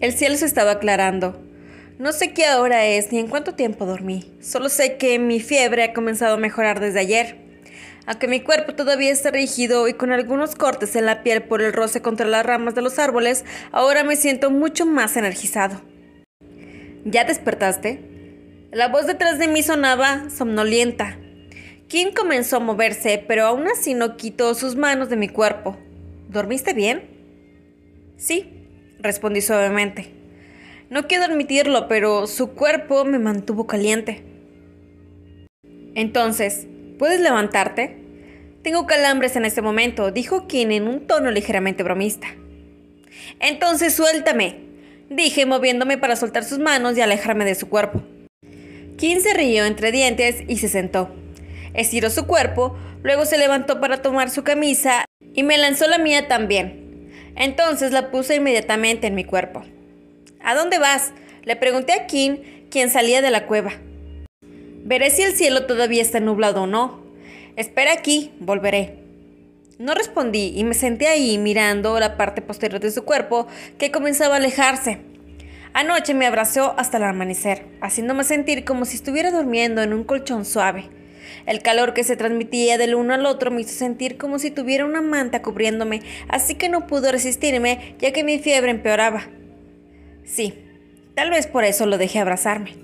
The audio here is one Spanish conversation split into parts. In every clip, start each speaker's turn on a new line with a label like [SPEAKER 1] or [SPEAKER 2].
[SPEAKER 1] El cielo se estaba aclarando. No sé qué hora es ni en cuánto tiempo dormí. Solo sé que mi fiebre ha comenzado a mejorar desde ayer. Aunque mi cuerpo todavía está rígido y con algunos cortes en la piel por el roce contra las ramas de los árboles, ahora me siento mucho más energizado. ¿Ya despertaste? La voz detrás de mí sonaba somnolienta. Kim comenzó a moverse, pero aún así no quitó sus manos de mi cuerpo. ¿Dormiste bien? Sí, respondí suavemente. No quiero admitirlo, pero su cuerpo me mantuvo caliente. Entonces, ¿puedes levantarte? Tengo calambres en este momento, dijo quien en un tono ligeramente bromista. Entonces suéltame, dije moviéndome para soltar sus manos y alejarme de su cuerpo. Quien se rió entre dientes y se sentó. Estiró su cuerpo, luego se levantó para tomar su camisa y me lanzó la mía también. Entonces la puse inmediatamente en mi cuerpo. ¿A dónde vas? Le pregunté a Kim, quien salía de la cueva. Veré si el cielo todavía está nublado o no. Espera aquí, volveré. No respondí y me senté ahí mirando la parte posterior de su cuerpo que comenzaba a alejarse. Anoche me abrazó hasta el amanecer, haciéndome sentir como si estuviera durmiendo en un colchón suave. El calor que se transmitía del uno al otro me hizo sentir como si tuviera una manta cubriéndome, así que no pudo resistirme ya que mi fiebre empeoraba. Sí, tal vez por eso lo dejé abrazarme.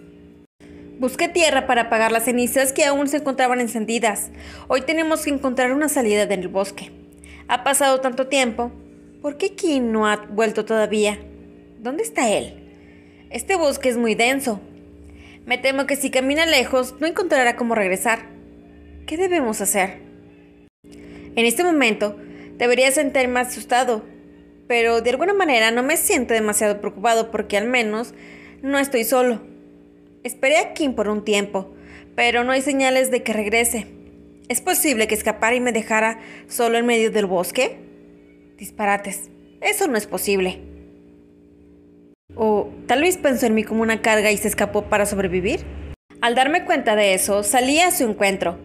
[SPEAKER 1] Busqué tierra para apagar las cenizas que aún se encontraban encendidas. Hoy tenemos que encontrar una salida del bosque. Ha pasado tanto tiempo. ¿Por qué Kim no ha vuelto todavía? ¿Dónde está él? Este bosque es muy denso. Me temo que si camina lejos no encontrará cómo regresar. ¿Qué debemos hacer? En este momento, debería sentirme asustado, pero de alguna manera no me siento demasiado preocupado porque al menos no estoy solo. Esperé a Kim por un tiempo, pero no hay señales de que regrese. ¿Es posible que escapara y me dejara solo en medio del bosque? Disparates, eso no es posible. O tal vez pensó en mí como una carga y se escapó para sobrevivir. Al darme cuenta de eso, salí a su encuentro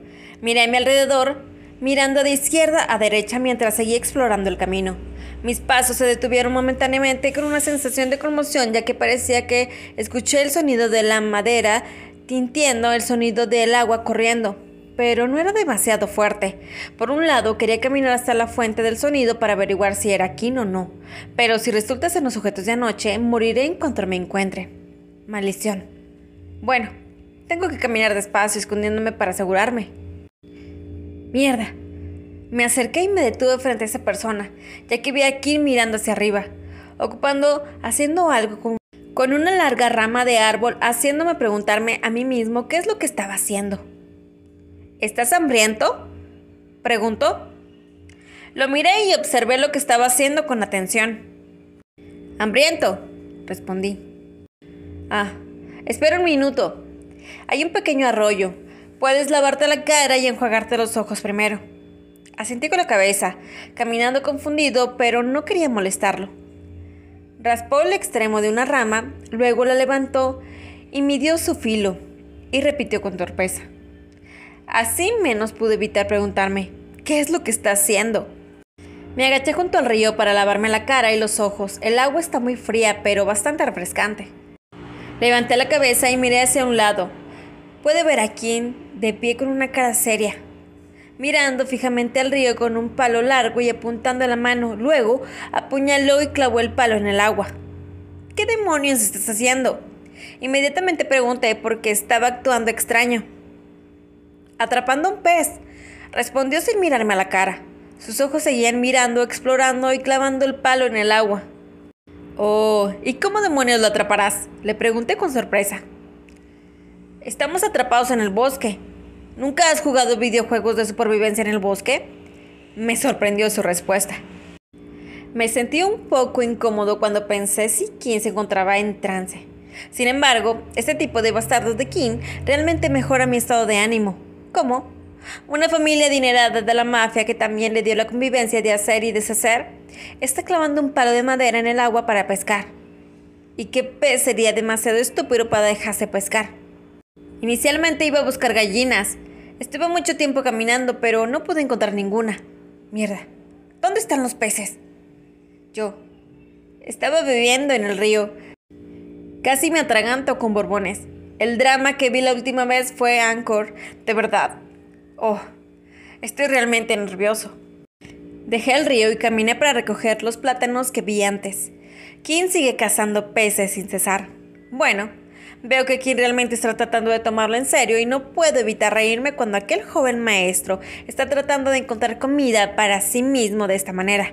[SPEAKER 1] Miré a mi alrededor, mirando de izquierda a derecha mientras seguía explorando el camino. Mis pasos se detuvieron momentáneamente con una sensación de conmoción ya que parecía que escuché el sonido de la madera tintiendo el sonido del agua corriendo, pero no era demasiado fuerte. Por un lado, quería caminar hasta la fuente del sonido para averiguar si era aquí o no, pero si resultas en los objetos de anoche, moriré en cuanto me encuentre. Maldición. Bueno, tengo que caminar despacio escondiéndome para asegurarme. Mierda. Me acerqué y me detuve frente a esa persona, ya que vi a Kim mirando hacia arriba, ocupando, haciendo algo con, con una larga rama de árbol, haciéndome preguntarme a mí mismo qué es lo que estaba haciendo. ¿Estás hambriento? preguntó. Lo miré y observé lo que estaba haciendo con atención. Hambriento, respondí. Ah, espera un minuto. Hay un pequeño arroyo. Puedes lavarte la cara y enjuagarte los ojos primero. Asentí con la cabeza, caminando confundido, pero no quería molestarlo. Raspó el extremo de una rama, luego la levantó y midió su filo, y repitió con torpeza. Así menos pude evitar preguntarme, ¿qué es lo que está haciendo? Me agaché junto al río para lavarme la cara y los ojos. El agua está muy fría, pero bastante refrescante. Levanté la cabeza y miré hacia un lado. Puede ver a quién de pie con una cara seria, mirando fijamente al río con un palo largo y apuntando la mano. Luego apuñaló y clavó el palo en el agua. ¿Qué demonios estás haciendo? Inmediatamente pregunté por qué estaba actuando extraño. Atrapando un pez, respondió sin mirarme a la cara. Sus ojos seguían mirando, explorando y clavando el palo en el agua. Oh, ¿y cómo demonios lo atraparás? Le pregunté con sorpresa. Estamos atrapados en el bosque, ¿Nunca has jugado videojuegos de supervivencia en el bosque? Me sorprendió su respuesta. Me sentí un poco incómodo cuando pensé si King se encontraba en trance. Sin embargo, este tipo de bastardo de King realmente mejora mi estado de ánimo. ¿Cómo? Una familia adinerada de la mafia que también le dio la convivencia de hacer y deshacer, está clavando un palo de madera en el agua para pescar. Y qué pez sería demasiado estúpido para dejarse pescar. Inicialmente iba a buscar gallinas, Estuve mucho tiempo caminando, pero no pude encontrar ninguna. Mierda. ¿Dónde están los peces? Yo. Estaba bebiendo en el río. Casi me atraganto con borbones. El drama que vi la última vez fue Anchor, de verdad. Oh, estoy realmente nervioso. Dejé el río y caminé para recoger los plátanos que vi antes. ¿Quién sigue cazando peces sin cesar? Bueno, Veo que Kim realmente está tratando de tomarlo en serio y no puedo evitar reírme cuando aquel joven maestro está tratando de encontrar comida para sí mismo de esta manera.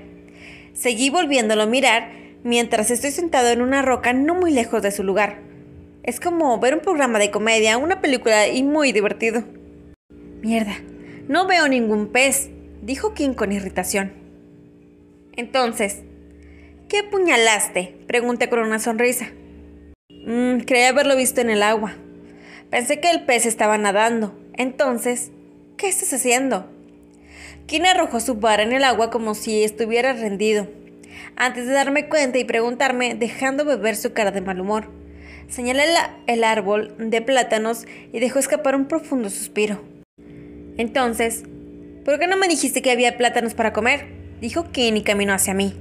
[SPEAKER 1] Seguí volviéndolo a mirar mientras estoy sentado en una roca no muy lejos de su lugar. Es como ver un programa de comedia, una película y muy divertido. Mierda, no veo ningún pez, dijo Kim con irritación. Entonces, ¿qué puñalaste? pregunté con una sonrisa. Mmm, creí haberlo visto en el agua. Pensé que el pez estaba nadando. Entonces, ¿qué estás haciendo? Kin arrojó su vara en el agua como si estuviera rendido, antes de darme cuenta y preguntarme, dejando beber su cara de mal humor. Señalé el árbol de plátanos y dejó escapar un profundo suspiro. Entonces, ¿por qué no me dijiste que había plátanos para comer? Dijo Kin y caminó hacia mí.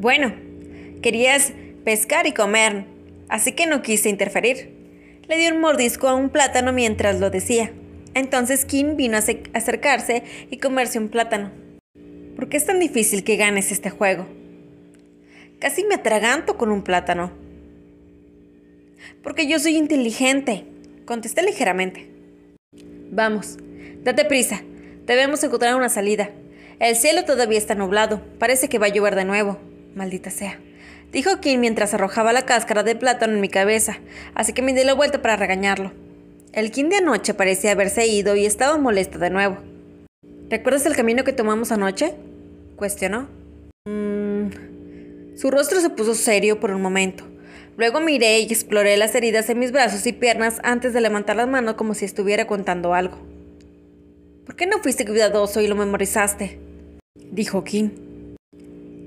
[SPEAKER 1] Bueno, querías pescar y comer, así que no quise interferir. Le di un mordisco a un plátano mientras lo decía. Entonces Kim vino a acercarse y comerse un plátano. ¿Por qué es tan difícil que ganes este juego? Casi me atraganto con un plátano. Porque yo soy inteligente, contesté ligeramente. Vamos, date prisa, debemos encontrar una salida. El cielo todavía está nublado, parece que va a llover de nuevo, maldita sea dijo Kim mientras arrojaba la cáscara de plátano en mi cabeza, así que me di la vuelta para regañarlo. El Kim de anoche parecía haberse ido y estaba molesto de nuevo. ¿Recuerdas el camino que tomamos anoche? cuestionó. Mm, su rostro se puso serio por un momento. Luego miré y exploré las heridas en mis brazos y piernas antes de levantar las manos como si estuviera contando algo. ¿Por qué no fuiste cuidadoso y lo memorizaste? dijo Kim.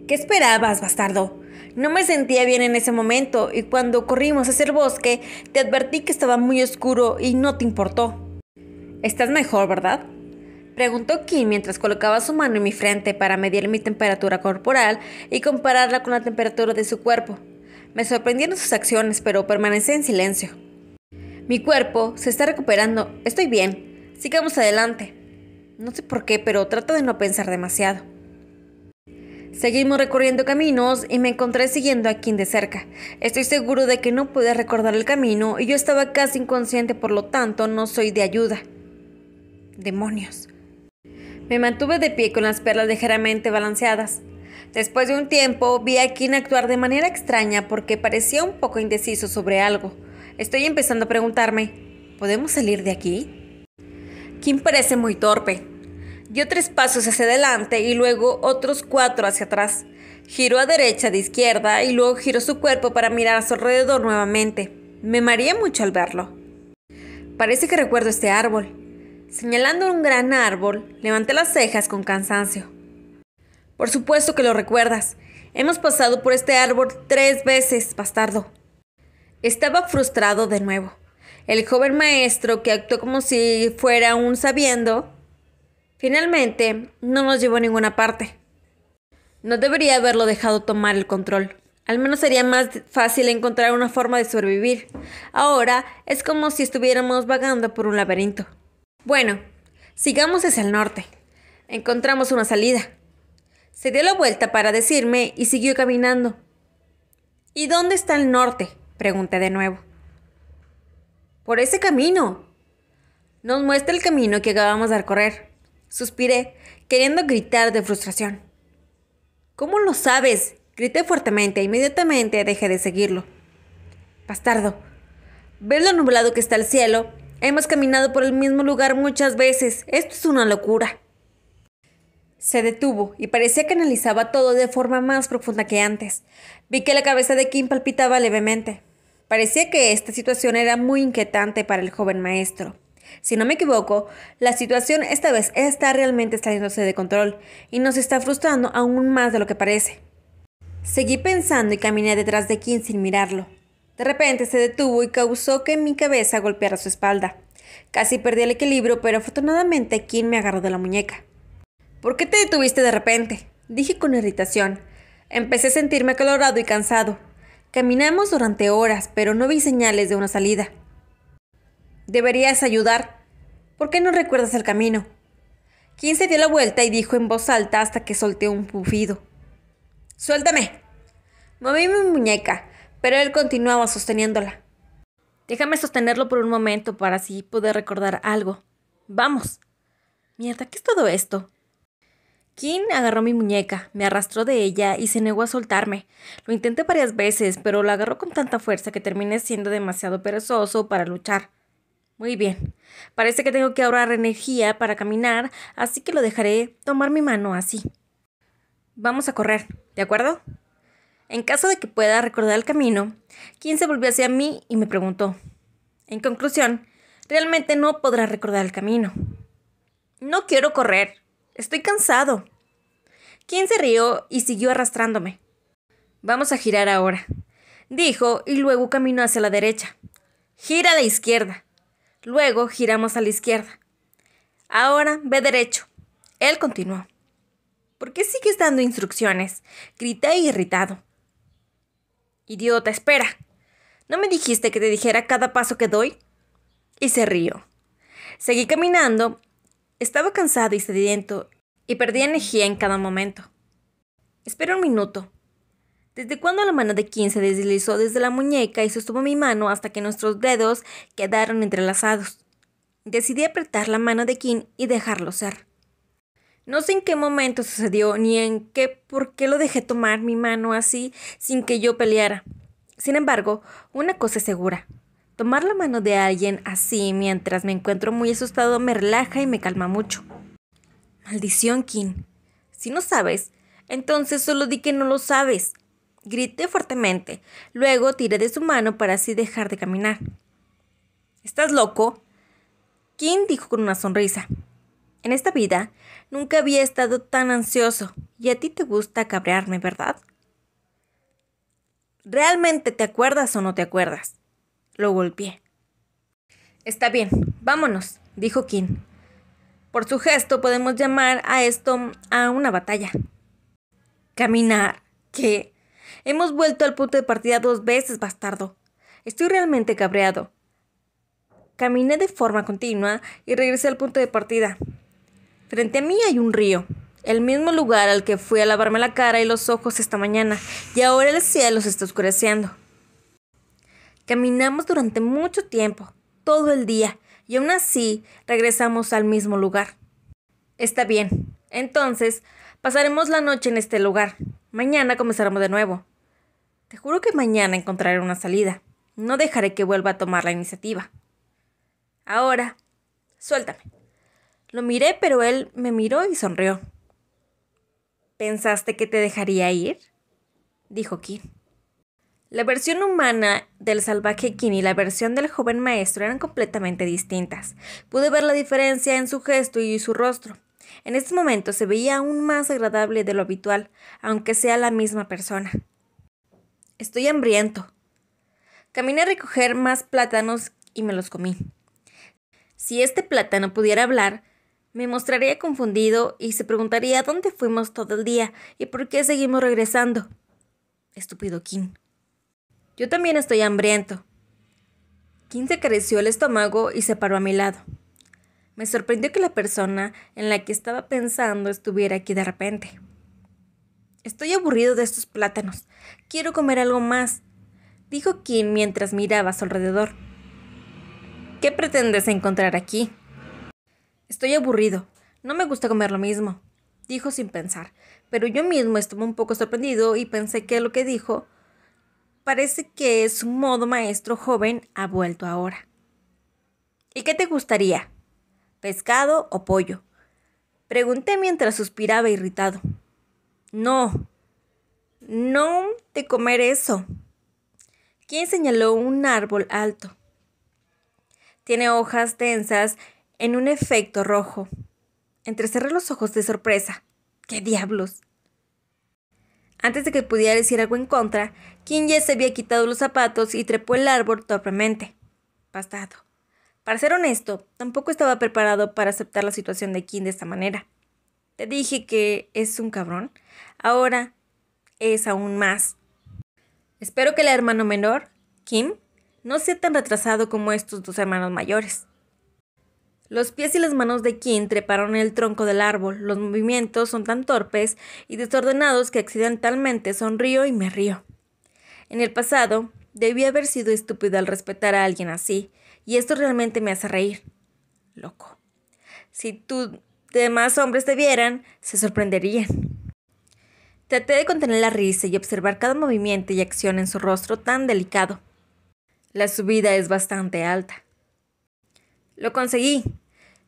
[SPEAKER 1] ¿Qué esperabas, bastardo? No me sentía bien en ese momento y cuando corrimos hacia el bosque te advertí que estaba muy oscuro y no te importó. ¿Estás mejor, verdad? Preguntó Kim mientras colocaba su mano en mi frente para medir mi temperatura corporal y compararla con la temperatura de su cuerpo. Me sorprendieron sus acciones, pero permanecí en silencio. Mi cuerpo se está recuperando, estoy bien, sigamos adelante. No sé por qué, pero trato de no pensar demasiado. Seguimos recorriendo caminos y me encontré siguiendo a Kim de cerca. Estoy seguro de que no pude recordar el camino y yo estaba casi inconsciente, por lo tanto no soy de ayuda. Demonios. Me mantuve de pie con las perlas ligeramente balanceadas. Después de un tiempo vi a Kim actuar de manera extraña porque parecía un poco indeciso sobre algo. Estoy empezando a preguntarme, ¿podemos salir de aquí? Kim parece muy torpe, Dio tres pasos hacia adelante y luego otros cuatro hacia atrás. Giró a derecha, de izquierda y luego giró su cuerpo para mirar a su alrededor nuevamente. Me mareé mucho al verlo. Parece que recuerdo este árbol. Señalando un gran árbol, levanté las cejas con cansancio. Por supuesto que lo recuerdas. Hemos pasado por este árbol tres veces, bastardo. Estaba frustrado de nuevo. El joven maestro, que actuó como si fuera un sabiendo, Finalmente, no nos llevó a ninguna parte. No debería haberlo dejado tomar el control. Al menos sería más fácil encontrar una forma de sobrevivir. Ahora es como si estuviéramos vagando por un laberinto. Bueno, sigamos hacia el norte. Encontramos una salida. Se dio la vuelta para decirme y siguió caminando. ¿Y dónde está el norte? Pregunté de nuevo. Por ese camino. Nos muestra el camino que acabamos de recorrer. Suspiré, queriendo gritar de frustración. ¿Cómo lo sabes? Grité fuertemente e inmediatamente dejé de seguirlo. Bastardo. ¿Ves lo nublado que está el cielo? Hemos caminado por el mismo lugar muchas veces. Esto es una locura. Se detuvo y parecía que analizaba todo de forma más profunda que antes. Vi que la cabeza de Kim palpitaba levemente. Parecía que esta situación era muy inquietante para el joven maestro. Si no me equivoco, la situación esta vez está realmente saliéndose de control y nos está frustrando aún más de lo que parece. Seguí pensando y caminé detrás de Kim sin mirarlo. De repente se detuvo y causó que mi cabeza golpeara su espalda. Casi perdí el equilibrio, pero afortunadamente Kim me agarró de la muñeca. ¿Por qué te detuviste de repente? Dije con irritación. Empecé a sentirme acalorado y cansado. Caminamos durante horas, pero no vi señales de una salida. Deberías ayudar. ¿Por qué no recuerdas el camino? Quien se dio la vuelta y dijo en voz alta hasta que solté un bufido. Suéltame. Moví mi muñeca, pero él continuaba sosteniéndola. Déjame sostenerlo por un momento para así poder recordar algo. Vamos. Mierda, ¿qué es todo esto? Kim agarró mi muñeca, me arrastró de ella y se negó a soltarme. Lo intenté varias veces, pero lo agarró con tanta fuerza que terminé siendo demasiado perezoso para luchar. Muy bien. Parece que tengo que ahorrar energía para caminar, así que lo dejaré tomar mi mano así. Vamos a correr, ¿de acuerdo? En caso de que pueda recordar el camino, Quien se volvió hacia mí y me preguntó. En conclusión, realmente no podrá recordar el camino. No quiero correr. Estoy cansado. Quien se rió y siguió arrastrándome. Vamos a girar ahora, dijo, y luego caminó hacia la derecha. Gira a la izquierda. Luego giramos a la izquierda. Ahora ve derecho. Él continuó. ¿Por qué sigues dando instrucciones? Grité irritado. Idiota, espera. ¿No me dijiste que te dijera cada paso que doy? Y se rió. Seguí caminando. Estaba cansado y sediento y perdí energía en cada momento. Espera un minuto, ¿Desde cuando la mano de Kim se deslizó desde la muñeca y sostuvo mi mano hasta que nuestros dedos quedaron entrelazados? Decidí apretar la mano de Kim y dejarlo ser. No sé en qué momento sucedió ni en qué por qué lo dejé tomar mi mano así sin que yo peleara. Sin embargo, una cosa es segura. Tomar la mano de alguien así mientras me encuentro muy asustado me relaja y me calma mucho. Maldición, Kim. Si no sabes, entonces solo di que no lo sabes. Grité fuertemente. Luego tiré de su mano para así dejar de caminar. ¿Estás loco? Kim dijo con una sonrisa. En esta vida nunca había estado tan ansioso y a ti te gusta cabrearme, ¿verdad? ¿Realmente te acuerdas o no te acuerdas? Lo golpeé. Está bien, vámonos, dijo Kim. Por su gesto podemos llamar a esto a una batalla. ¿Caminar? ¿Qué? Hemos vuelto al punto de partida dos veces, bastardo. Estoy realmente cabreado. Caminé de forma continua y regresé al punto de partida. Frente a mí hay un río, el mismo lugar al que fui a lavarme la cara y los ojos esta mañana, y ahora el cielo se está oscureciendo. Caminamos durante mucho tiempo, todo el día, y aún así regresamos al mismo lugar. Está bien, entonces pasaremos la noche en este lugar. Mañana comenzaremos de nuevo. Te juro que mañana encontraré una salida. No dejaré que vuelva a tomar la iniciativa. Ahora, suéltame. Lo miré, pero él me miró y sonrió. ¿Pensaste que te dejaría ir? dijo Kim. La versión humana del salvaje Kim y la versión del joven maestro eran completamente distintas. Pude ver la diferencia en su gesto y su rostro. En este momento se veía aún más agradable de lo habitual, aunque sea la misma persona. Estoy hambriento. Caminé a recoger más plátanos y me los comí. Si este plátano pudiera hablar, me mostraría confundido y se preguntaría dónde fuimos todo el día y por qué seguimos regresando. Estúpido Kim. Yo también estoy hambriento. King se careció el estómago y se paró a mi lado. Me sorprendió que la persona en la que estaba pensando estuviera aquí de repente. Estoy aburrido de estos plátanos. Quiero comer algo más, dijo Kim mientras miraba a su alrededor. ¿Qué pretendes encontrar aquí? Estoy aburrido. No me gusta comer lo mismo, dijo sin pensar, pero yo mismo estuve un poco sorprendido y pensé que lo que dijo parece que su modo maestro joven ha vuelto ahora. ¿Y qué te gustaría? ¿Pescado o pollo? Pregunté mientras suspiraba irritado. No, no te comer eso. ¿Quién señaló un árbol alto? Tiene hojas densas en un efecto rojo. Entrecerré los ojos de sorpresa. ¡Qué diablos! Antes de que pudiera decir algo en contra, ya se había quitado los zapatos y trepó el árbol torpemente. Bastado. Para ser honesto, tampoco estaba preparado para aceptar la situación de Kim de esta manera dije que es un cabrón, ahora es aún más. Espero que el hermano menor, Kim, no sea tan retrasado como estos dos hermanos mayores. Los pies y las manos de Kim treparon el tronco del árbol. Los movimientos son tan torpes y desordenados que accidentalmente sonrío y me río. En el pasado, debí haber sido estúpido al respetar a alguien así, y esto realmente me hace reír. Loco. Si tú demás hombres te vieran, se sorprenderían. Traté de contener la risa y observar cada movimiento y acción en su rostro tan delicado. La subida es bastante alta. Lo conseguí,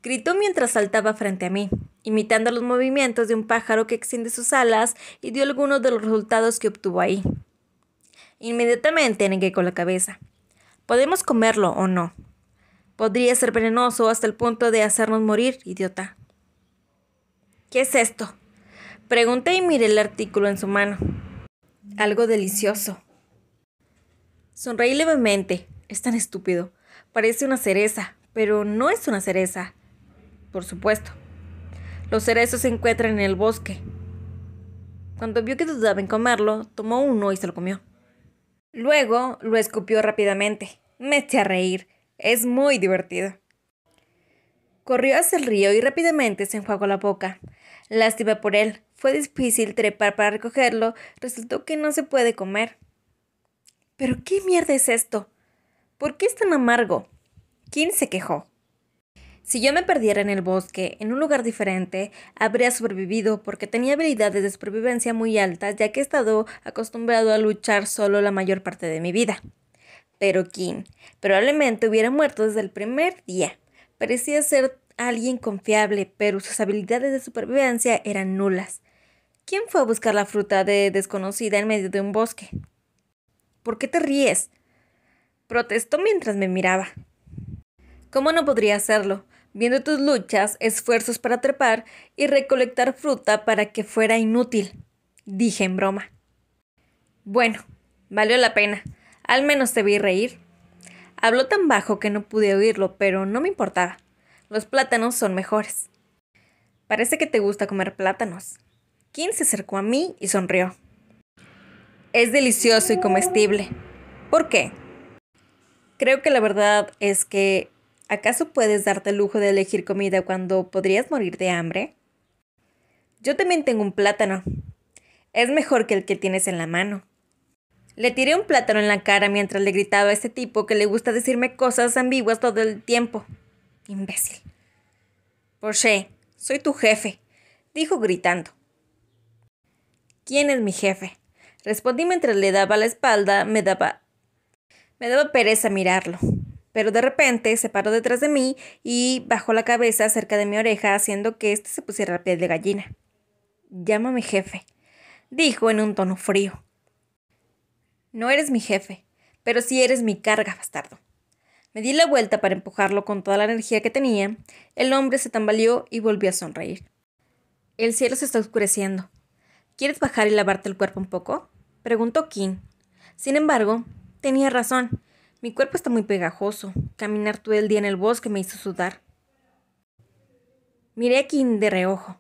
[SPEAKER 1] gritó mientras saltaba frente a mí, imitando los movimientos de un pájaro que extiende sus alas y dio algunos de los resultados que obtuvo ahí. Inmediatamente negué con la cabeza. Podemos comerlo o no. Podría ser venenoso hasta el punto de hacernos morir, idiota. ¿Qué es esto? Pregunté y miré el artículo en su mano. Algo delicioso. Sonreí levemente. Es tan estúpido. Parece una cereza, pero no es una cereza. Por supuesto. Los cerezos se encuentran en el bosque. Cuando vio que dudaba en comerlo, tomó uno y se lo comió. Luego lo escupió rápidamente. Me eché a reír. Es muy divertido. Corrió hacia el río y rápidamente se enjuagó la boca. Lástima por él, fue difícil trepar para recogerlo, resultó que no se puede comer. ¿Pero qué mierda es esto? ¿Por qué es tan amargo? ¿Quién se quejó? Si yo me perdiera en el bosque, en un lugar diferente, habría sobrevivido porque tenía habilidades de supervivencia muy altas ya que he estado acostumbrado a luchar solo la mayor parte de mi vida. Pero King probablemente hubiera muerto desde el primer día. Parecía ser alguien confiable, pero sus habilidades de supervivencia eran nulas. ¿Quién fue a buscar la fruta de desconocida en medio de un bosque? ¿Por qué te ríes? Protestó mientras me miraba. ¿Cómo no podría hacerlo? Viendo tus luchas, esfuerzos para trepar y recolectar fruta para que fuera inútil, dije en broma. Bueno, valió la pena. Al menos te vi reír. Habló tan bajo que no pude oírlo, pero no me importaba. Los plátanos son mejores. Parece que te gusta comer plátanos. Kim se acercó a mí y sonrió. Es delicioso y comestible. ¿Por qué? Creo que la verdad es que ¿acaso puedes darte el lujo de elegir comida cuando podrías morir de hambre? Yo también tengo un plátano. Es mejor que el que tienes en la mano. Le tiré un plátano en la cara mientras le gritaba a este tipo que le gusta decirme cosas ambiguas todo el tiempo. Imbécil. Porsche, soy tu jefe, dijo gritando. ¿Quién es mi jefe? Respondí mientras le daba la espalda, me daba... Me daba pereza mirarlo. Pero de repente se paró detrás de mí y bajó la cabeza cerca de mi oreja, haciendo que éste se pusiera la piel de gallina. Llámame jefe, dijo en un tono frío. No eres mi jefe, pero sí eres mi carga, bastardo. Me di la vuelta para empujarlo con toda la energía que tenía. El hombre se tambaleó y volvió a sonreír. El cielo se está oscureciendo. ¿Quieres bajar y lavarte el cuerpo un poco? preguntó King. Sin embargo, tenía razón. Mi cuerpo está muy pegajoso. Caminar todo el día en el bosque me hizo sudar. Miré a King de reojo.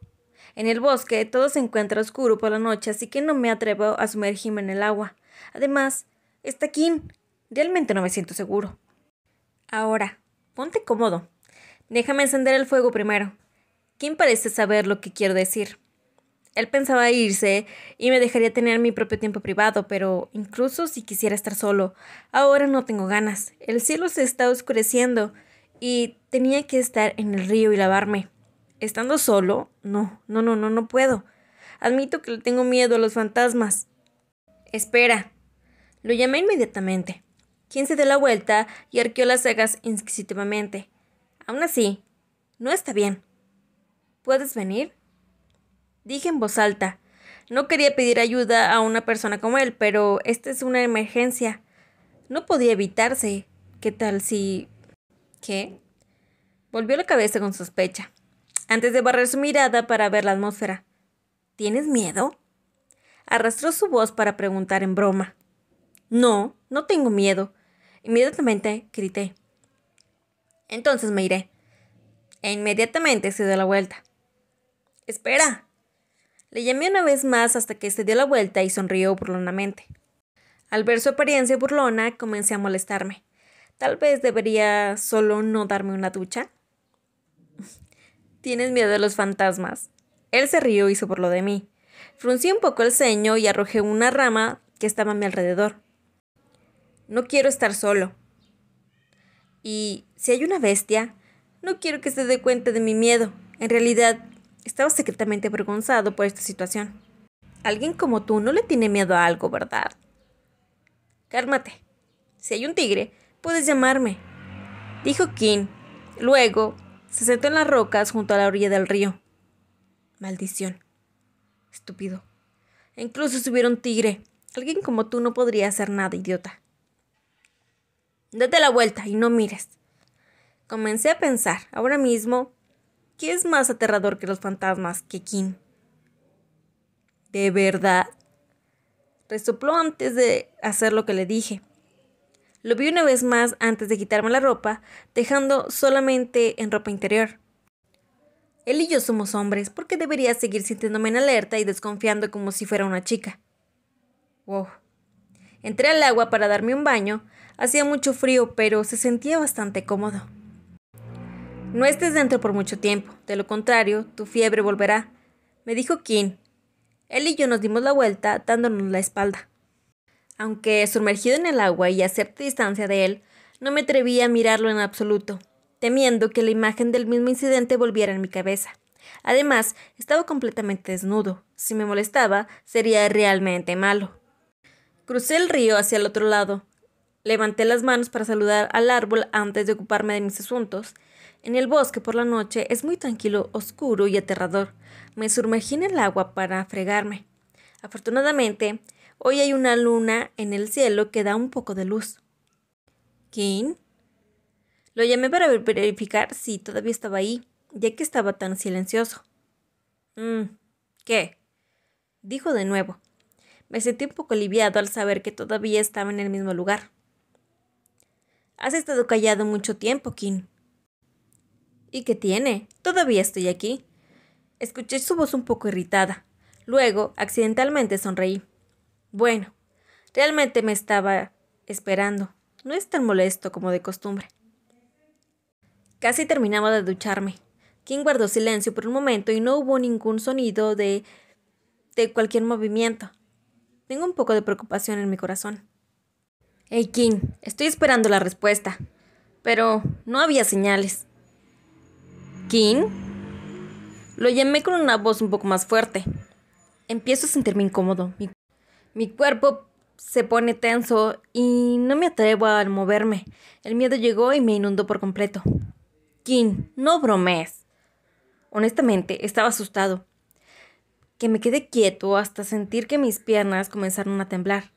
[SPEAKER 1] En el bosque todo se encuentra oscuro por la noche, así que no me atrevo a sumergirme en el agua. Además, está King. Realmente no me siento seguro. Ahora, ponte cómodo. Déjame encender el fuego primero. ¿Quién parece saber lo que quiero decir? Él pensaba irse y me dejaría tener mi propio tiempo privado, pero incluso si quisiera estar solo, ahora no tengo ganas. El cielo se está oscureciendo y tenía que estar en el río y lavarme. Estando solo, no, no, no, no, no puedo. Admito que le tengo miedo a los fantasmas. Espera. Lo llamé inmediatamente quien se dio la vuelta y arqueó las cejas inquisitivamente. Aún así, no está bien. ¿Puedes venir? Dije en voz alta. No quería pedir ayuda a una persona como él, pero esta es una emergencia. No podía evitarse. ¿Qué tal si... ¿Qué? Volvió la cabeza con sospecha, antes de barrer su mirada para ver la atmósfera. ¿Tienes miedo? Arrastró su voz para preguntar en broma. No, no tengo miedo. Inmediatamente grité. Entonces me iré. E inmediatamente se dio la vuelta. ¡Espera! Le llamé una vez más hasta que se dio la vuelta y sonrió burlonamente. Al ver su apariencia burlona, comencé a molestarme. Tal vez debería solo no darme una ducha. Tienes miedo de los fantasmas. Él se rió y se burló de mí. Fruncí un poco el ceño y arrojé una rama que estaba a mi alrededor no quiero estar solo. Y si hay una bestia, no quiero que se dé cuenta de mi miedo. En realidad, estaba secretamente avergonzado por esta situación. Alguien como tú no le tiene miedo a algo, ¿verdad? Cálmate. Si hay un tigre, puedes llamarme. Dijo King. Luego, se sentó en las rocas junto a la orilla del río. Maldición. Estúpido. E incluso si hubiera un tigre, alguien como tú no podría hacer nada, idiota. Date la vuelta y no mires. Comencé a pensar, ahora mismo, ¿qué es más aterrador que los fantasmas que Kim? ¿De verdad? Resopló antes de hacer lo que le dije. Lo vi una vez más antes de quitarme la ropa, dejando solamente en ropa interior. Él y yo somos hombres, ¿por qué debería seguir sintiéndome en alerta y desconfiando como si fuera una chica? Wow. Entré al agua para darme un baño, Hacía mucho frío, pero se sentía bastante cómodo. No estés dentro por mucho tiempo, de lo contrario, tu fiebre volverá, me dijo King. Él y yo nos dimos la vuelta dándonos la espalda. Aunque sumergido en el agua y a cierta distancia de él, no me atreví a mirarlo en absoluto, temiendo que la imagen del mismo incidente volviera en mi cabeza. Además, estaba completamente desnudo. Si me molestaba, sería realmente malo. Crucé el río hacia el otro lado, Levanté las manos para saludar al árbol antes de ocuparme de mis asuntos. En el bosque por la noche es muy tranquilo, oscuro y aterrador. Me sumergí en el agua para fregarme. Afortunadamente, hoy hay una luna en el cielo que da un poco de luz. ¿Quién? Lo llamé para verificar si todavía estaba ahí, ya que estaba tan silencioso. Mm, ¿Qué? Dijo de nuevo. Me sentí un poco aliviado al saber que todavía estaba en el mismo lugar. Has estado callado mucho tiempo, Kim. ¿Y qué tiene? Todavía estoy aquí. Escuché su voz un poco irritada. Luego, accidentalmente sonreí. Bueno, realmente me estaba esperando. No es tan molesto como de costumbre. Casi terminaba de ducharme. King guardó silencio por un momento y no hubo ningún sonido de... de cualquier movimiento. Tengo un poco de preocupación en mi corazón. Hey King, estoy esperando la respuesta, pero no había señales. ¿King? Lo llamé con una voz un poco más fuerte. Empiezo a sentirme incómodo. Mi, cuerpo se pone tenso y no me atrevo a moverme. El miedo llegó y me inundó por completo. King, no bromees. Honestamente, estaba asustado, que me quedé quieto hasta sentir que mis piernas comenzaron a temblar.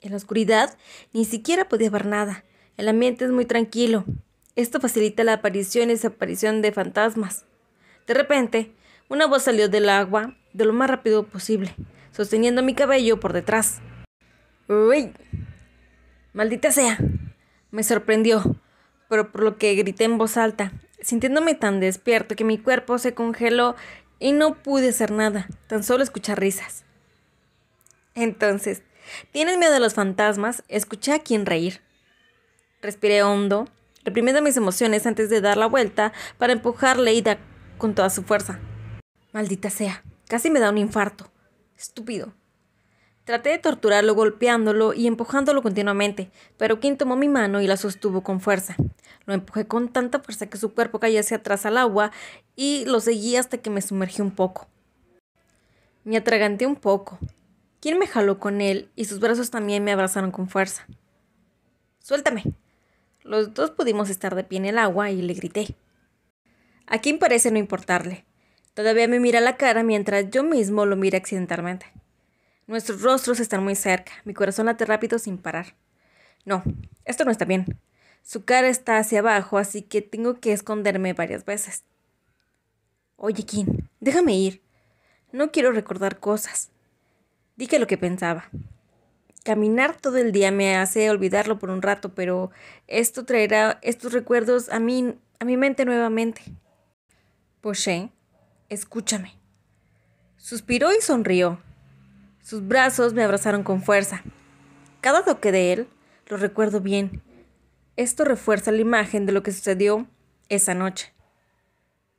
[SPEAKER 1] En la oscuridad ni siquiera podía ver nada. El ambiente es muy tranquilo. Esto facilita la aparición y desaparición de fantasmas. De repente, una voz salió del agua de lo más rápido posible, sosteniendo mi cabello por detrás. ¡Uy! ¡Maldita sea! Me sorprendió, pero por lo que grité en voz alta, sintiéndome tan despierto que mi cuerpo se congeló y no pude hacer nada, tan solo escuchar risas. Entonces, ¿Tienes miedo de los fantasmas? Escuché a quien reír. Respiré hondo, reprimiendo mis emociones antes de dar la vuelta para empujarle y con toda su fuerza. Maldita sea, casi me da un infarto. Estúpido. Traté de torturarlo golpeándolo y empujándolo continuamente, pero Kim tomó mi mano y la sostuvo con fuerza. Lo empujé con tanta fuerza que su cuerpo cayó hacia atrás al agua y lo seguí hasta que me sumergí un poco. Me atraganté un poco, quien me jaló con él y sus brazos también me abrazaron con fuerza. Suéltame. Los dos pudimos estar de pie en el agua y le grité. A quien parece no importarle. Todavía me mira la cara mientras yo mismo lo miro accidentalmente. Nuestros rostros están muy cerca. Mi corazón late rápido sin parar. No, esto no está bien. Su cara está hacia abajo, así que tengo que esconderme varias veces. Oye, Kim, déjame ir. No quiero recordar cosas. Dije lo que pensaba. Caminar todo el día me hace olvidarlo por un rato, pero esto traerá estos recuerdos a mí, a mi mente nuevamente. Poché, escúchame. Suspiró y sonrió. Sus brazos me abrazaron con fuerza. Cada toque de él lo recuerdo bien. Esto refuerza la imagen de lo que sucedió esa noche.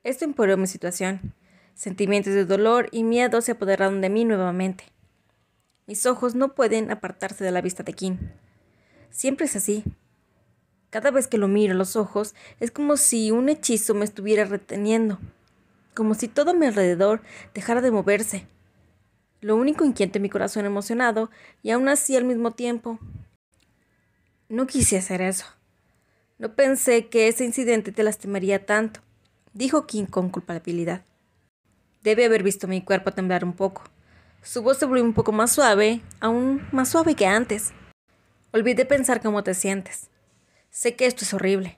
[SPEAKER 1] Esto empeoró mi situación. Sentimientos de dolor y miedo se apoderaron de mí nuevamente. Mis ojos no pueden apartarse de la vista de Kim. Siempre es así. Cada vez que lo miro a los ojos es como si un hechizo me estuviera reteniendo, como si todo a mi alrededor dejara de moverse. Lo único inquieto mi corazón emocionado y aún así al mismo tiempo. No quise hacer eso. No pensé que ese incidente te lastimaría tanto, dijo Kim con culpabilidad. Debe haber visto mi cuerpo temblar un poco. Su voz se volvió un poco más suave, aún más suave que antes. Olvidé pensar cómo te sientes. Sé que esto es horrible,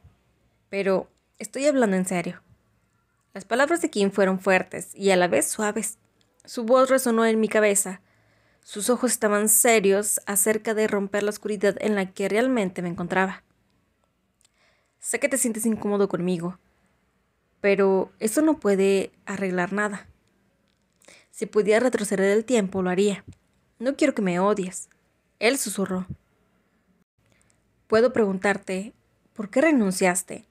[SPEAKER 1] pero estoy hablando en serio. Las palabras de Kim fueron fuertes y a la vez suaves. Su voz resonó en mi cabeza. Sus ojos estaban serios acerca de romper la oscuridad en la que realmente me encontraba. Sé que te sientes incómodo conmigo, pero eso no puede arreglar nada. Si pudiera retroceder el tiempo, lo haría. No quiero que me odies. Él susurró. Puedo preguntarte, ¿por qué renunciaste?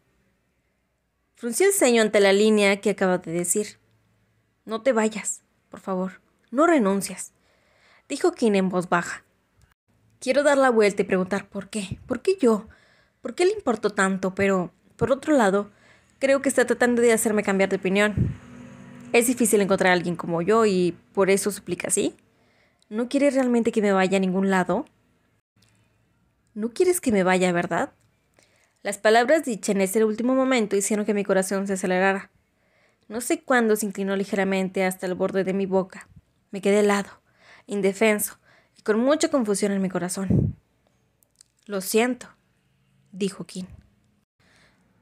[SPEAKER 1] Frunció el ceño ante la línea que acaba de decir. No te vayas, por favor. No renuncias. Dijo quien en voz baja. Quiero dar la vuelta y preguntar por qué. ¿Por qué yo? ¿Por qué le importo tanto? Pero, por otro lado, creo que está tratando de hacerme cambiar de opinión. Es difícil encontrar a alguien como yo y por eso suplica así. ¿No quieres realmente que me vaya a ningún lado? ¿No quieres que me vaya, verdad? Las palabras dichas en ese último momento hicieron que mi corazón se acelerara. No sé cuándo se inclinó ligeramente hasta el borde de mi boca. Me quedé helado, indefenso y con mucha confusión en mi corazón. Lo siento, dijo Kim.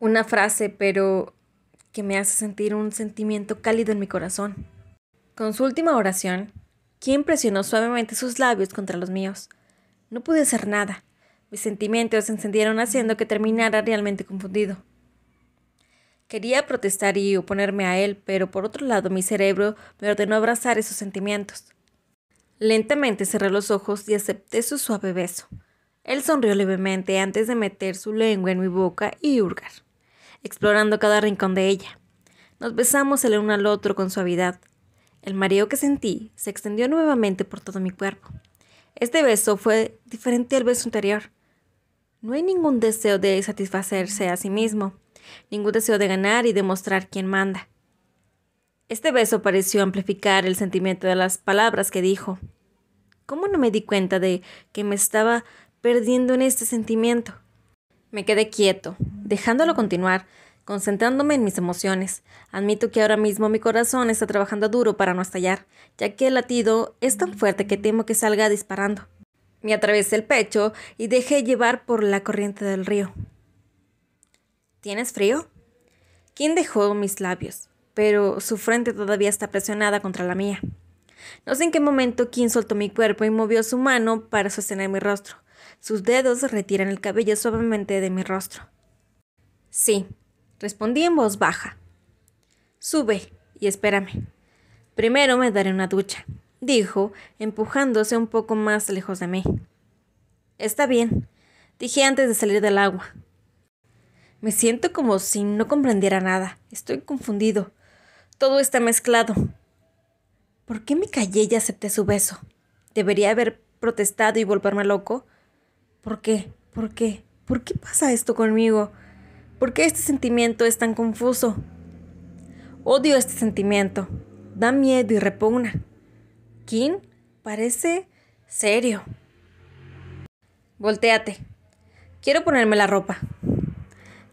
[SPEAKER 1] Una frase, pero que me hace sentir un sentimiento cálido en mi corazón. Con su última oración, quien presionó suavemente sus labios contra los míos. No pude hacer nada. Mis sentimientos se encendieron haciendo que terminara realmente confundido. Quería protestar y oponerme a él, pero por otro lado mi cerebro me ordenó abrazar esos sentimientos. Lentamente cerré los ojos y acepté su suave beso. Él sonrió levemente antes de meter su lengua en mi boca y hurgar explorando cada rincón de ella. Nos besamos el uno al otro con suavidad. El mareo que sentí se extendió nuevamente por todo mi cuerpo. Este beso fue diferente al beso anterior. No hay ningún deseo de satisfacerse a sí mismo, ningún deseo de ganar y demostrar quién manda. Este beso pareció amplificar el sentimiento de las palabras que dijo. ¿Cómo no me di cuenta de que me estaba perdiendo en este sentimiento? Me quedé quieto, dejándolo continuar, concentrándome en mis emociones. Admito que ahora mismo mi corazón está trabajando duro para no estallar, ya que el latido es tan fuerte que temo que salga disparando. Me atravesé el pecho y dejé llevar por la corriente del río. ¿Tienes frío? Kim dejó mis labios, pero su frente todavía está presionada contra la mía. No sé en qué momento Kim soltó mi cuerpo y movió su mano para sostener mi rostro. Sus dedos retiran el cabello suavemente de mi rostro. Sí, respondí en voz baja. Sube y espérame. Primero me daré una ducha, dijo, empujándose un poco más lejos de mí. Está bien, dije antes de salir del agua. Me siento como si no comprendiera nada. Estoy confundido. Todo está mezclado. ¿Por qué me callé y acepté su beso? ¿Debería haber protestado y volverme loco? ¿Por qué? ¿Por qué? ¿Por qué pasa esto conmigo? ¿Por qué este sentimiento es tan confuso? Odio este sentimiento. Da miedo y repugna. Kim parece serio. Voltéate. Quiero ponerme la ropa.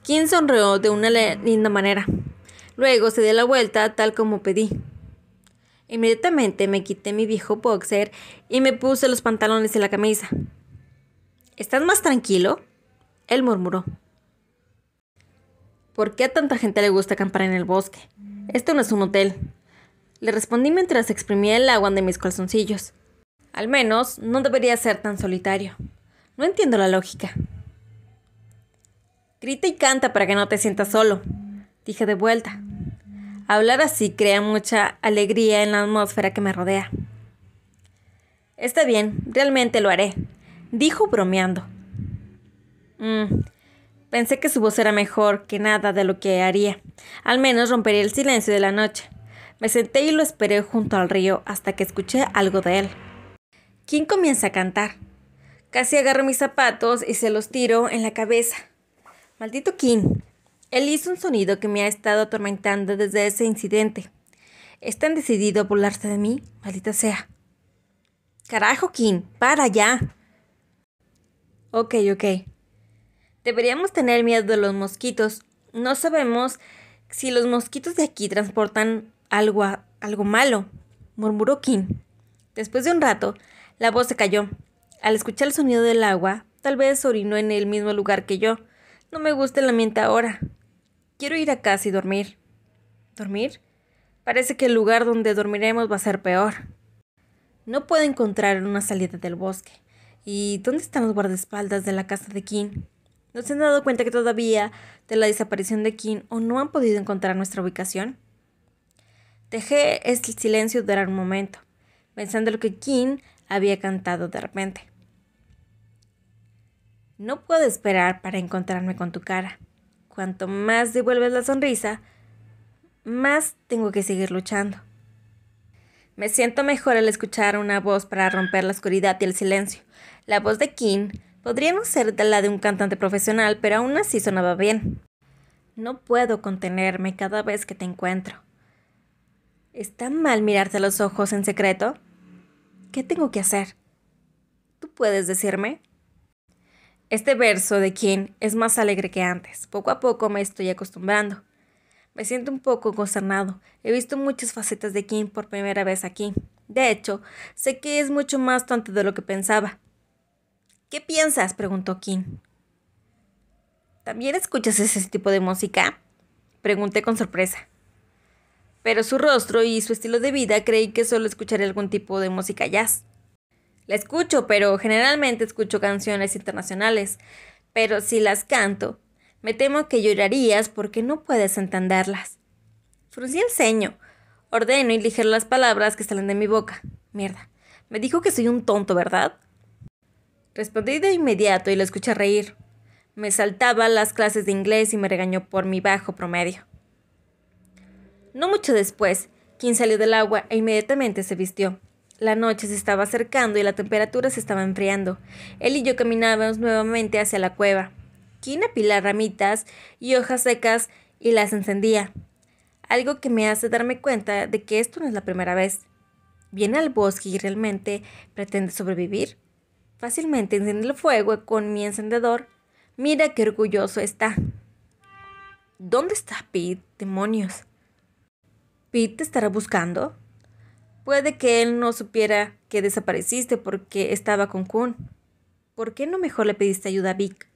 [SPEAKER 1] Kim sonrió de una linda manera. Luego se dio la vuelta tal como pedí. Inmediatamente me quité mi viejo boxer y me puse los pantalones y la camisa. ¿Estás más tranquilo? Él murmuró. ¿Por qué a tanta gente le gusta acampar en el bosque? Esto no es un hotel. Le respondí mientras exprimía el agua de mis calzoncillos. Al menos no debería ser tan solitario. No entiendo la lógica. Grita y canta para que no te sientas solo, dije de vuelta. Hablar así crea mucha alegría en la atmósfera que me rodea. Está bien, realmente lo haré, dijo bromeando. Mm, pensé que su voz era mejor que nada de lo que haría. Al menos rompería el silencio de la noche. Me senté y lo esperé junto al río hasta que escuché algo de él. ¿Quién comienza a cantar? Casi agarro mis zapatos y se los tiro en la cabeza. Maldito King. Él hizo un sonido que me ha estado atormentando desde ese incidente. ¿Están decidido a burlarse de mí? Maldita sea. Carajo, King, para ya. Ok, ok. Deberíamos tener miedo de los mosquitos. No sabemos si los mosquitos de aquí transportan algo, algo malo, murmuró Kim. Después de un rato, la voz se cayó. Al escuchar el sonido del agua, tal vez orinó en el mismo lugar que yo. No me gusta la ambiente ahora. Quiero ir a casa y dormir. ¿Dormir? Parece que el lugar donde dormiremos va a ser peor. No puedo encontrar una salida del bosque. ¿Y dónde están los guardaespaldas de la casa de King? ¿No se han dado cuenta que todavía de la desaparición de King o no han podido encontrar nuestra ubicación? Dejé el este silencio durar un momento, pensando lo que King había cantado de repente. No puedo esperar para encontrarme con tu cara. Cuanto más devuelves la sonrisa, más tengo que seguir luchando. Me siento mejor al escuchar una voz para romper la oscuridad y el silencio, la voz de Kim podría no ser de la de un cantante profesional, pero aún así sonaba bien. No puedo contenerme cada vez que te encuentro. ¿Está mal mirarte a los ojos en secreto? ¿Qué tengo que hacer? ¿Tú puedes decirme? Este verso de King es más alegre que antes. Poco a poco me estoy acostumbrando. Me siento un poco consternado. He visto muchas facetas de Kim por primera vez aquí. De hecho, sé que es mucho más tonto de lo que pensaba. ¿Qué piensas? preguntó Kim. ¿También escuchas ese tipo de música? Pregunté con sorpresa. Pero su rostro y su estilo de vida creí que solo escucharía algún tipo de música jazz. La escucho, pero generalmente escucho canciones internacionales. Pero si las canto, me temo que llorarías porque no puedes entenderlas. Fruncí el ceño. Ordeno y ligero las palabras que salen de mi boca. Mierda. Me dijo que soy un tonto, ¿verdad? Respondí de inmediato y lo escuché reír. Me saltaba las clases de inglés y me regañó por mi bajo promedio. No mucho después, Kim salió del agua e inmediatamente se vistió. La noche se estaba acercando y la temperatura se estaba enfriando. Él y yo caminábamos nuevamente hacia la cueva. Kim apilaba ramitas y hojas secas y las encendía. Algo que me hace darme cuenta de que esto no es la primera vez. ¿Viene al bosque y realmente pretende sobrevivir? Fácilmente enciende el fuego con mi encendedor. Mira qué orgulloso está. ¿Dónde está Pete? Demonios. ¿Pete te estará buscando? Puede que él no supiera que desapareciste porque estaba con Kun. ¿Por qué no mejor le pediste ayuda a Vic?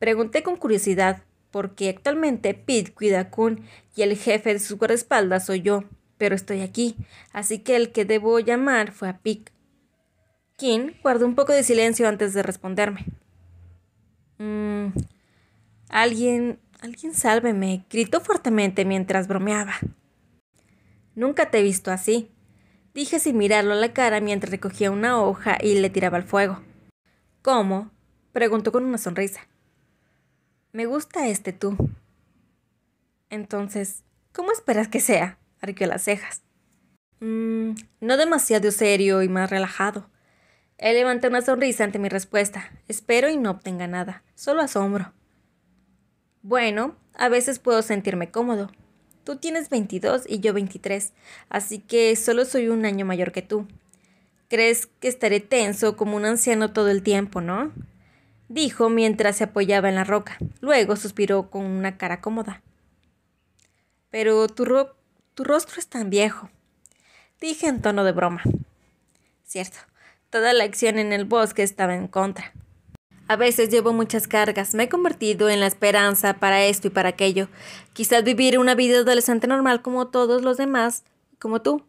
[SPEAKER 1] Pregunté con curiosidad, porque actualmente Pete cuida a Kun y el jefe de su guardaespaldas soy yo, pero estoy aquí, así que el que debo llamar fue a Pete. King guardó un poco de silencio antes de responderme. Mm, alguien, alguien sálveme, gritó fuertemente mientras bromeaba. Nunca te he visto así, dije sin mirarlo a la cara mientras recogía una hoja y le tiraba al fuego. ¿Cómo? preguntó con una sonrisa. Me gusta este tú. Entonces, ¿cómo esperas que sea? arqueó las cejas. Mm, no demasiado serio y más relajado. Él levanta una sonrisa ante mi respuesta. Espero y no obtenga nada, solo asombro. Bueno, a veces puedo sentirme cómodo. Tú tienes 22 y yo 23, así que solo soy un año mayor que tú. Crees que estaré tenso como un anciano todo el tiempo, ¿no? Dijo mientras se apoyaba en la roca. Luego suspiró con una cara cómoda. Pero tu, tu rostro es tan viejo. Dije en tono de broma. Cierto. Toda la acción en el bosque estaba en contra. A veces llevo muchas cargas, me he convertido en la esperanza para esto y para aquello. Quizás vivir una vida adolescente normal como todos los demás, como tú.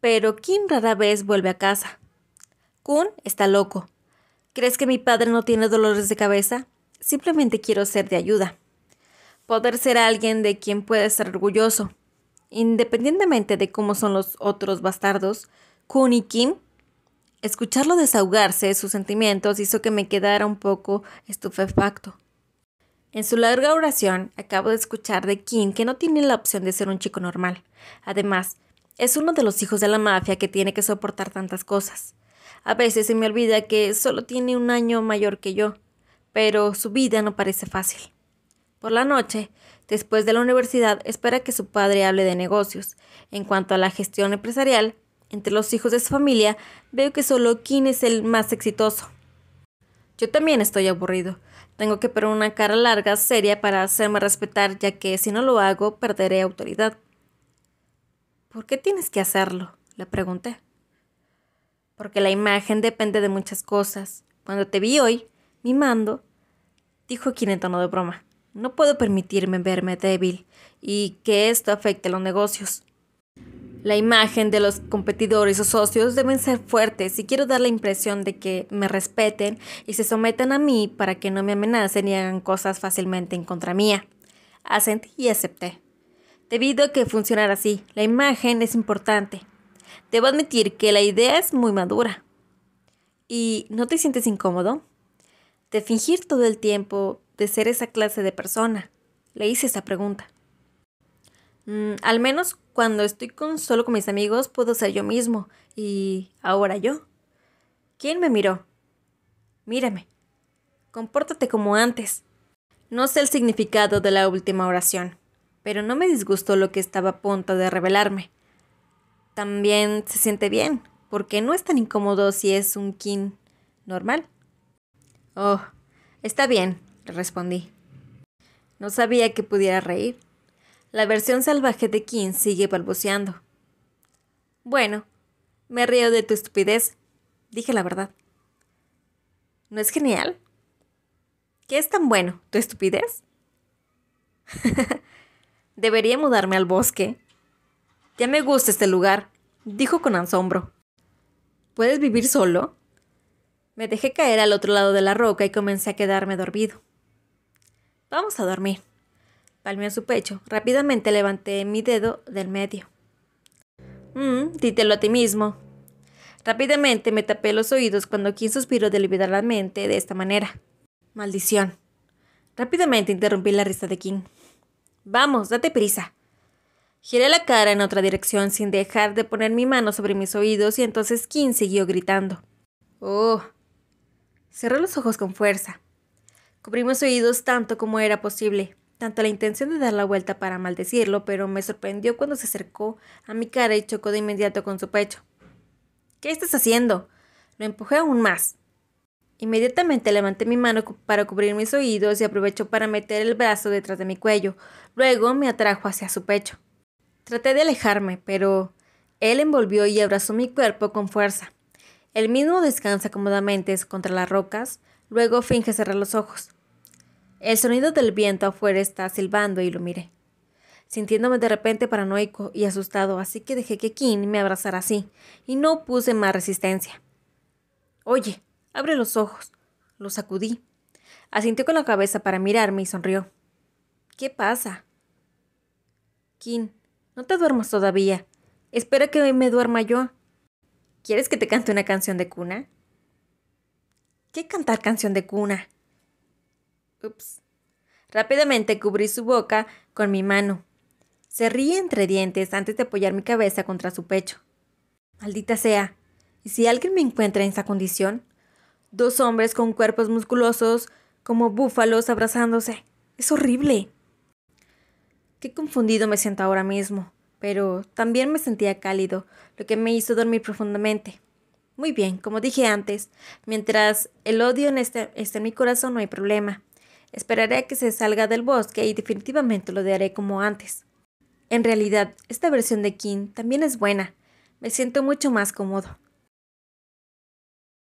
[SPEAKER 1] Pero Kim rara vez vuelve a casa. Kun está loco. ¿Crees que mi padre no tiene dolores de cabeza? Simplemente quiero ser de ayuda. Poder ser alguien de quien pueda ser orgulloso. Independientemente de cómo son los otros bastardos, Kun y Kim Escucharlo desahogarse sus sentimientos hizo que me quedara un poco estupefacto. En su larga oración acabo de escuchar de Kim que no tiene la opción de ser un chico normal. Además, es uno de los hijos de la mafia que tiene que soportar tantas cosas. A veces se me olvida que solo tiene un año mayor que yo, pero su vida no parece fácil. Por la noche, después de la universidad, espera que su padre hable de negocios. En cuanto a la gestión empresarial, entre los hijos de su familia, veo que solo Kim es el más exitoso. Yo también estoy aburrido. Tengo que poner una cara larga, seria, para hacerme respetar, ya que si no lo hago, perderé autoridad. ¿Por qué tienes que hacerlo? Le pregunté. Porque la imagen depende de muchas cosas. Cuando te vi hoy, mimando, dijo Kim en tono de broma. No puedo permitirme verme débil y que esto afecte a los negocios. La imagen de los competidores o socios deben ser fuertes y quiero dar la impresión de que me respeten y se sometan a mí para que no me amenacen y hagan cosas fácilmente en contra mía. Asentí y acepté. Debido a que funcionara así, la imagen es importante. Debo admitir que la idea es muy madura. ¿Y no te sientes incómodo? De fingir todo el tiempo de ser esa clase de persona. Le hice esa pregunta. Mm, al menos cuando estoy con, solo con mis amigos puedo ser yo mismo. ¿Y ahora yo? ¿Quién me miró? Mírame. Compórtate como antes. No sé el significado de la última oración, pero no me disgustó lo que estaba a punto de revelarme. También se siente bien, porque no es tan incómodo si es un kin normal. Oh, está bien, le respondí. No sabía que pudiera reír. La versión salvaje de King sigue balbuceando. Bueno, me río de tu estupidez. Dije la verdad. ¿No es genial? ¿Qué es tan bueno? ¿Tu estupidez? Debería mudarme al bosque. Ya me gusta este lugar, dijo con asombro. ¿Puedes vivir solo? Me dejé caer al otro lado de la roca y comencé a quedarme dormido. Vamos a dormir. Palmeó su pecho. Rápidamente levanté mi dedo del medio. Mmm, dítelo a ti mismo. Rápidamente me tapé los oídos cuando Kim suspiró deliberadamente de esta manera. Maldición. Rápidamente interrumpí la risa de Kim. Vamos, date prisa. Giré la cara en otra dirección sin dejar de poner mi mano sobre mis oídos y entonces Kim siguió gritando. Oh. Cerré los ojos con fuerza. Cubrimos oídos tanto como era posible tanto la intención de dar la vuelta para maldecirlo, pero me sorprendió cuando se acercó a mi cara y chocó de inmediato con su pecho. ¿Qué estás haciendo? Lo empujé aún más. Inmediatamente levanté mi mano para cubrir mis oídos y aprovechó para meter el brazo detrás de mi cuello. Luego me atrajo hacia su pecho. Traté de alejarme, pero él envolvió y abrazó mi cuerpo con fuerza. Él mismo descansa cómodamente contra las rocas, luego finge cerrar los ojos. El sonido del viento afuera está silbando y lo miré, sintiéndome de repente paranoico y asustado, así que dejé que King me abrazara así, y no puse más resistencia. Oye, abre los ojos. Lo sacudí. Asintió con la cabeza para mirarme y sonrió. ¿Qué pasa? King, no te duermas todavía. Espera que me duerma yo. ¿Quieres que te cante una canción de cuna? ¿Qué cantar canción de cuna? Ups. Rápidamente cubrí su boca con mi mano. Se ríe entre dientes antes de apoyar mi cabeza contra su pecho. Maldita sea. ¿Y si alguien me encuentra en esa condición? Dos hombres con cuerpos musculosos como búfalos abrazándose. Es horrible. Qué confundido me siento ahora mismo, pero también me sentía cálido, lo que me hizo dormir profundamente. Muy bien, como dije antes, mientras el odio en este, en mi corazón no hay problema. Esperaré a que se salga del bosque y definitivamente lo haré como antes. En realidad, esta versión de King también es buena. Me siento mucho más cómodo.